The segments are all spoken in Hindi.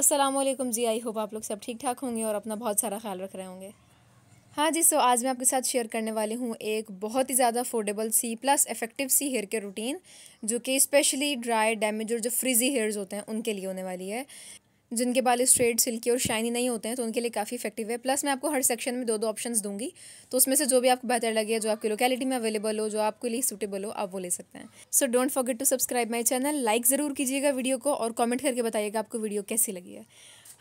असलम जी आई होप आप लोग सब ठीक ठाक होंगे और अपना बहुत सारा ख्याल रख रहे होंगे हाँ जी सो आज मैं आपके साथ शेयर करने वाली हूँ एक बहुत ही ज़्यादा अफोर्डेबल सी प्लस इफेक्टिव सी हेयर केयर रूटीन जो कि स्पेशली ड्राई डैमेज और जो फ्रिजी हेयर्स होते हैं उनके लिए होने वाली है जिनके बाल स्ट्रेट सिल्की और शाइनी नहीं होते हैं तो उनके लिए काफ़ी इफेक्टिव है प्लस मैं आपको हर सेक्शन में दो दो ऑप्शन दूंगी तो उसमें से जो भी आपको बेहतर लगे जो आपकी लोकेलिटी में अवेलेबल हो जो आपके लिए सूटेबल हो आप वो ले सकते हैं so don't forget to subscribe my channel like ज़रूर कीजिएगा वीडियो को और कॉमेंट करके बताइएगा आपको वीडियो कैसी लगी है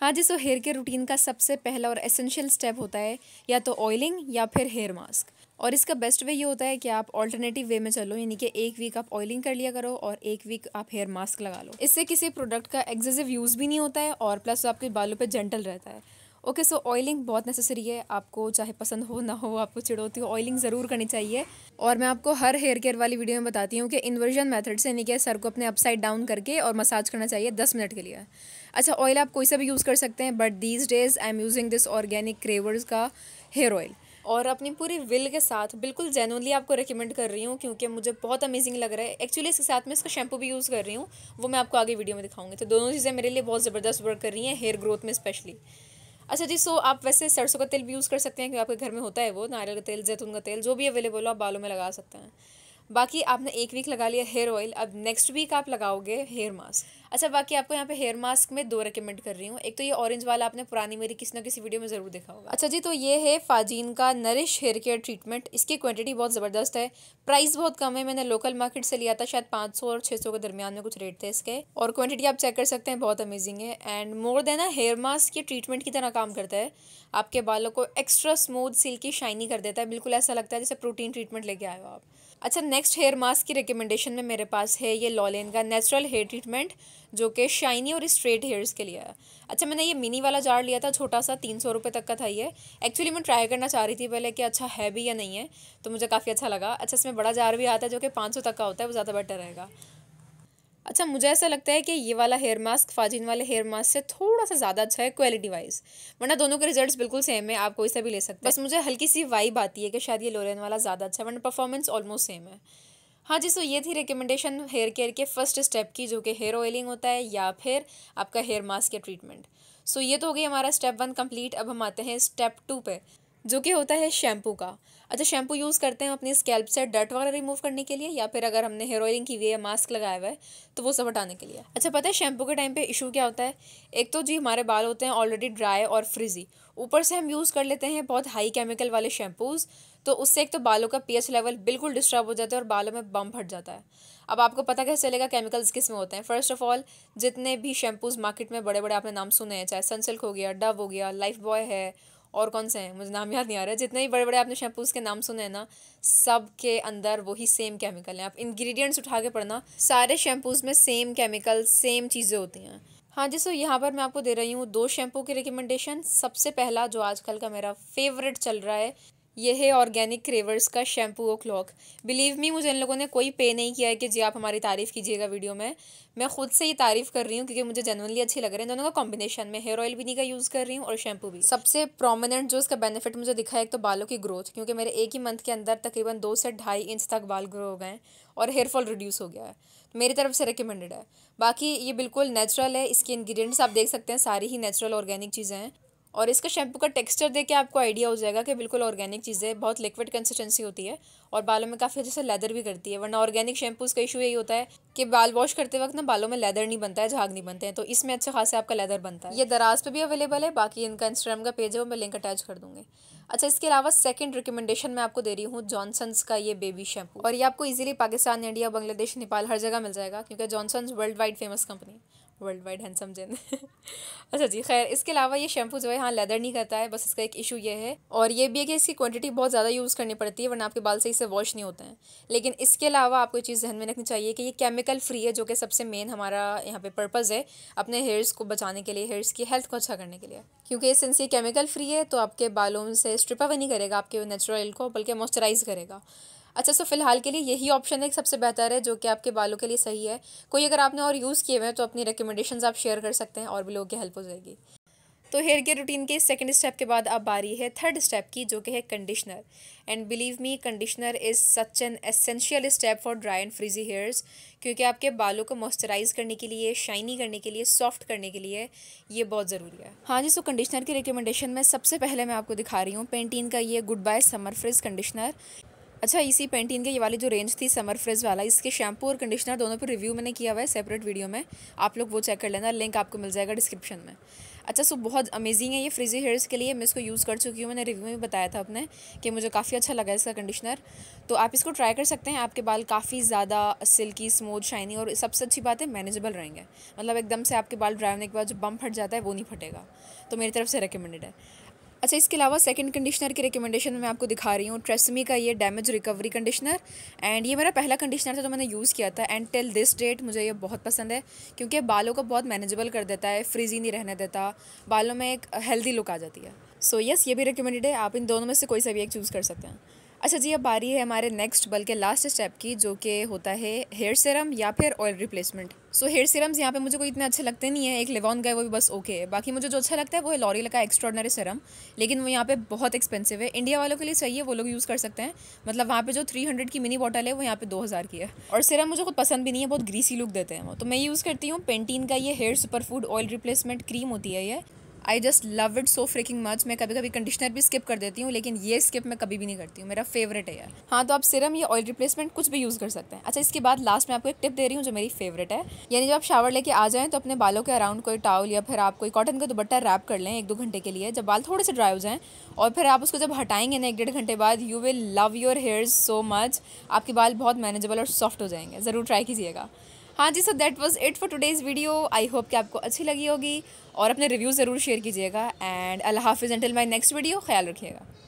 हाँ जी सो हेयर केयर रूटीन का सबसे पहला और एसेंशियल स्टेप होता है या तो ऑयलिंग या फिर हेयर मास्क और इसका बेस्ट वे ये होता है कि आप ऑल्टरनेटिव वे में चलो यानी कि एक वीक आप ऑयलिंग कर लिया करो और एक वीक आप हेयर मास्क लगा लो इससे किसी प्रोडक्ट का एक्सेसिव यूज़ भी नहीं होता है और प्लस आपके बालों पर जेंटल रहता है ओके सो ऑयलिंग बहुत नेसेसरी है आपको चाहे पसंद हो ना हो आपको चिड़ोती हो ऑयलिंग ज़रूर करनी चाहिए और मैं आपको हर हेयर केयर वाली वीडियो में बताती हूँ कि इन्वर्जन मेथड से यानी कि सर को अपने अपसाइड डाउन करके और मसाज करना चाहिए दस मिनट के लिए अच्छा ऑयल आप कोई सा भी यूज़ कर सकते हैं but these days I am using this organic Cravers का हेयर ऑयल और अपनी पूरी विल के साथ बिल्कुल जेनुअनली आपको रिकमेंड कर रही हूँ क्योंकि मुझे बहुत अमेजिंग लग रहा है एक्चुअली इसके साथ में इसका शैम्पू भी यूज़ कर रही हूँ वो मैं आपको आगे वीडियो में दिखाऊंगी तो दोनों चीज़ें मेरे लिए बहुत ज़बरदस्त वर्क कर रही हैं हेयर ग्रोथ में स्पेशली अच्छा जी सो आप वैसे सरसों का तेल भी यूज़ कर सकते हैं क्योंकि आपके घर में होता है वो नारियल का तेल जैतून का तेल जो भी अवेलेबल हो आप बालों में लगा सकते हैं बाकी आपने एक वीक लगा लिया हेयर ऑयल अब नेक्स्ट वीक आप लगाओगे हेयर मास्क अच्छा बाकी आपको यहाँ पे हेयर मास्क में दो रिकमेंड कर रही हूँ एक तो ये ऑरेंज वाला आपने पुरानी मेरी किसी ना किसी वीडियो में ज़रूर देखा होगा अच्छा जी तो ये है फाजीन का नरिश हेयर केयर ट्रीटमेंट इसकी क्वांटिटी बहुत ज़बरदस्त है प्राइस बहुत कम है मैंने लोकल मार्केट से लिया था शायद पाँच सौ और छः सौ के दरमियान में कुछ रेट थे इसके और क्वांटिटी आप चेक कर सकते हैं बहुत अमेजिंग है and more than hair mask ये ट्रीटमेंट की तरह काम करता है आपके बालों को एक्स्ट्रा स्मूथ सिल्की शाइनी कर देता है बिल्कुल ऐसा लगता है जैसे प्रोटीन ट्रीटमेंट लेके आए हो आप अच्छा नेक्स्ट हेयर मास्क की रिकमेंडेशन में मेरे पास है ये लॉलेन का नेचुरल हेयर ट्रीटमेंट जो कि शाइनी और स्ट्रेट हेयर्स के लिए है अच्छा मैंने ये मिनी वाला जार लिया था छोटा सा तीन सौ रुपये तक का था ये एक्चुअली मैं ट्राई करना चाह रही थी पहले कि अच्छा है भी या नहीं है तो मुझे काफ़ी अच्छा लगा अच्छा इसमें बड़ा जार भी आता है जो कि पाँच सौ तक का होता है वो ज़्यादा बेटर रहेगा अच्छा मुझे ऐसा लगता है कि ये वाला हेयर मास्क फाजिन वाले हेयर मास्क से थोड़ा सा ज़्यादा अच्छा है क्वालिटी वाइज वरना दोनों के रिजल्ट्स बिल्कुल सेम है आप कोई सा भी ले सकते हैं बस मुझे हल्की सी वाइब आती है कि शायद ये लोरेन वाला ज़्यादा अच्छा है वरना परफॉर्मेंस ऑलमोस्ट सेम है हाँ जी सो ये थी रिकमेंडेशन हेयर केयर के फर्स्ट स्टेप की जो कि हेयर ऑयलिंग होता है या फिर आपका हेयर मास्क या ट्रीटमेंट सो ये तो हो गई हमारा स्टेप वन कम्प्लीट अब हम आते हैं स्टेप टू पर जो कि होता है शैम्पू का अच्छा शैम्पू यूज़ करते हैं अपनी स्कैल्प से डर्ट वगैरह रिमूव करने के लिए या फिर अगर हमने हेयर ऑयलिंग की हुई है मास्क लगाया हुआ है तो वो सब हटाने के लिए अच्छा पता है शैम्पू के टाइम पे इशू क्या होता है एक तो जी हमारे बाल होते हैं ऑलरेडी ड्राई और फ्रिजी ऊपर से हम यूज़ कर लेते हैं बहुत हाई केमिकल वाले शैम्पूज़ तो उससे एक तो बालों का पी लेवल बिल्कुल डिस्टर्ब हो जाता है और बालों में बम फट जाता है अब आपको पता कैसे चलेगा केमिकल्स किस में होते हैं फर्स्ट ऑफ ऑल जितने भी शैम्पूज़ मार्केट में बड़े बड़े आपने नाम सुने हैं चाहे सनसिल्क हो गया डव हो गया लाइफ बॉय है और कौन से हैं मुझे नाम याद नहीं आ रहा है जितने भी बड़े बड़े आपने शैम्पूज़ के नाम सुने हैं ना सब के अंदर वही सेम केमिकल हैं आप इंग्रेडिएंट्स उठा के पढ़ना सारे शैम्पूज़ में सेम केमिकल सेम चीज़ें होती हैं हाँ जी सो यहाँ पर मैं आपको दे रही हूँ दो शैम्पू की रिकमेंडेशन सबसे पहला जो आजकल का मेरा फेवरेट चल रहा है ये है ऑर्गेनिक क्रेवर्स का शैम्पू ओ क्लॉक बिलीव मी मुझे इन लोगों ने कोई पे नहीं किया है कि जी आप हमारी तारीफ़ कीजिएगा वीडियो में मैं खुद से ही तारीफ़ कर रही हूँ क्योंकि मुझे जनरली अच्छे लग रहे हैं दोनों का कॉम्बिनेशन में हेयर ऑयल भी नहीं का यूज़ कर रही हूँ और शैम्पू भी सबसे प्रोमिनेंट जो इसका बेनिफिट मुझे दिखा है एक तो बालों की ग्रोथ क्योंकि मेरे एक ही मंथ के अंदर तकरीबन दो से ढाई इंच तक बाल ग्रो हो गए और हेयर फॉल रिड्यूस हो गया है तो मेरी तरफ से रिकमेंडेड है बाकी ये बिल्कुल नेचुरल है इसके इंग्रेडिएंट्स आप देख सकते हैं सारी ही नेचुरल ऑर्गेनिक चीज़ें हैं और इसका शैम्पू का टेक्सचर देख के आपको आइडिया हो जाएगा कि बिल्कुल ऑर्गेनिक चीज़ें बहुत लिक्विड कंसिस्टेंसी होती है और बालों में काफ़ी अच्छे से लेदर भी करती है वरना ऑर्गेनिक शैम्पूज़ का इशू यही होता है कि बाल वॉश करते वक्त ना बालों में लेदर नहीं बनता है झाग नहीं बनते हैं तो इसमें अच्छे खासे आपका लेदर बनता है ये दराज पर भी अवेलेबल है बाकी इनका इंस्टाग्राम का पेज है वो मैं लिंक अटैच कर दूँगी अच्छा इसके अलावा सेकंड रिकमेंडेशन मैं आपको दे रही हूँ जॉनसन्स का ये बेबी शैम्पू और ये आपको इजीली पाकिस्तान इंडिया बांग्लादेश नेपाल हर जगह मिल जाएगा क्योंकि Johnson's world wide famous company है वर्ल्ड वाइड हैंडसम जिन अच्छा जी खैर इसके अलावा ये शैम्पू जो है हाँ लेदर नहीं करता है बस इसका एक इशू ये है और ये भी है कि इसकी क्वांटिटी बहुत ज़्यादा यूज़ करनी पड़ती है वरना आपके बाल सही से वॉश नहीं होते हैं लेकिन इसके अलावा आपको चीज़ ध्यान में रखनी चाहिए कि ये केमिकल फ्री है जो कि सबसे मेन हमारा यहाँ पे पर्पज़ है अपने हेयर्स को बचाने के लिए हेयर्स की हेल्थ को अच्छा करने के लिए क्योंकि सिंस ये केमिकल फ्री है तो आपके बालों से स्ट्रिपा भी नहीं करेगा आपके नेचुरल को बल्कि मॉइस्चराइज़ करेगा अच्छा सो फिलहाल के लिए यही ऑप्शन है सबसे बेहतर है जो कि आपके बालों के लिए सही है कोई अगर आपने और यूज़ किए हुए हैं तो अपनी रिकमेंडेशन आप शेयर कर सकते हैं और भी लोगों की हेल्प हो जाएगी तो हेयर केयर रूटीन के सेकंड स्टेप के बाद अब आ रही है थर्ड स्टेप की जो कि है conditioner and believe me conditioner is such an essential step for dry and frizzy hairs क्योंकि आपके बालों को मॉइस्चराइज करने के लिए शाइनी करने के लिए सॉफ्ट करने के लिए ये बहुत ज़रूरी है हाँ जी सो कंडीशनर की रिकमेंडेशन में सबसे पहले मैं आपको दिखा रही हूँ पेंटीन का ये good bye summer frizz conditioner अच्छा इसी पेंटीन के ये वाली जो रेंज थी समर फ्रिज वाला इसके शैम्पू और कंडीशनर दोनों पर रिव्यू मैंने किया हुआ है सेपरेट वीडियो में आप लोग वो चेक कर लेना लिंक आपको मिल जाएगा डिस्क्रिप्शन में अच्छा सो बहुत अमेजिंग है ये फ्रिजी हेयर्स के लिए मैं इसको यूज़ कर चुकी हूँ मैंने रिव्यू में बताया था अपने कि मुझे काफ़ी अच्छा लगा इसका कंडीशनर तो आप इसको ट्राई कर सकते हैं आपके बाल काफ़ी ज़्यादा सिल्की स्मूथ शाइनी और सबसे अच्छी बात है मैनेजेबल रहेंगे मतलब एकदम से आपके बाल ड्राई होने के बाद जो बम फट जाता है वो नहीं फटेगा तो मेरी तरफ से रिकमेंडेड है अच्छा इसके अलावा सेकंड कंडीशनर की रिकमेंडेशन मैं आपको दिखा रही हूँ ट्रेसमी का ये डैमेज रिकवरी कंडीशनर एंड ये मेरा पहला कंडीशनर था जो मैंने यूज़ किया था एंड टिल दिस डेट मुझे ये बहुत पसंद है क्योंकि बालों को बहुत मैनेजेबल कर देता है फ्रीजी नहीं रहने देता बालों में एक हेल्दी लुक आ जाती है सो so, यस yes, ये भी रिकमेंडेड है आप इन दोनों में से कोई सा भी एक चूज़ कर सकते हैं अच्छा जी अब बारी है हमारे नेक्स्ट बल्कि लास्ट स्टेप की जो कि होता है हेयर सीरम या फिर oil replacement so hair serums यहाँ पे मुझे कोई इतने अच्छे लगते नहीं है एक लेवॉन का है वो भी बस ओके है बाकी मुझे जो अच्छा लगता है वो है लॉरियल का एक्स्ट्रॉडनरी सीरम लेकिन वो यहाँ पे बहुत एक्सपेंसिव है इंडिया वालों के लिए चाहिए वो लोग यूज़ कर सकते हैं मतलब वहाँ पर जो थ्री हंड्रेड की मिनी बॉटल है वो यहाँ पे दो हज़ार की है और सीरम मुझे खुद पसंद भी नहीं है बहुत ग्रीसी लुक देते हैं वो तो मैं यूज़ करती हूँ पेंटीन का ये hair super food oil replacement cream होती है ये I just love it so freaking much मैं कभी कभी कंडीशनर भी स्किप कर देती हूँ लेकिन ये स्किप मैं कभी भी नहीं करती हूँ मेरा फेवरेट है यार हाँ तो आप सिरम या ऑयल रिप्लेसमेंट कुछ भी यूज़ कर सकते हैं अच्छा इसके बाद लास्ट में आपको एक टिप दे रही हूँ जो मेरी फेवरेट है यानी जब आप शावर लेके आ जाएँ तो अपने बालों के अराउंड कोई टाउल या फिर आप कोई कॉटन का दुपट्टा रैप कर लें एक दो घंटे के लिए जब बाल थोड़े से ड्राई हो जाएँ और फिर आप उसको जब हटाएंगे ना एक डेढ़ घंटे बाद you will love your hair so much आपके बाल बहुत मैनेजेबल और सॉफ्ट हो जाएंगे ज़रूर ट्राई कीजिएगा हाँ जी so that was it for today's video I hope कि आपको अच्छी लगी होगी और अपने रिव्यू ज़रूर शेयर कीजिएगा एंड अल्लाह हाफिज़ एंटिल माई नेक्स्ट वीडियो ख्याल रखिएगा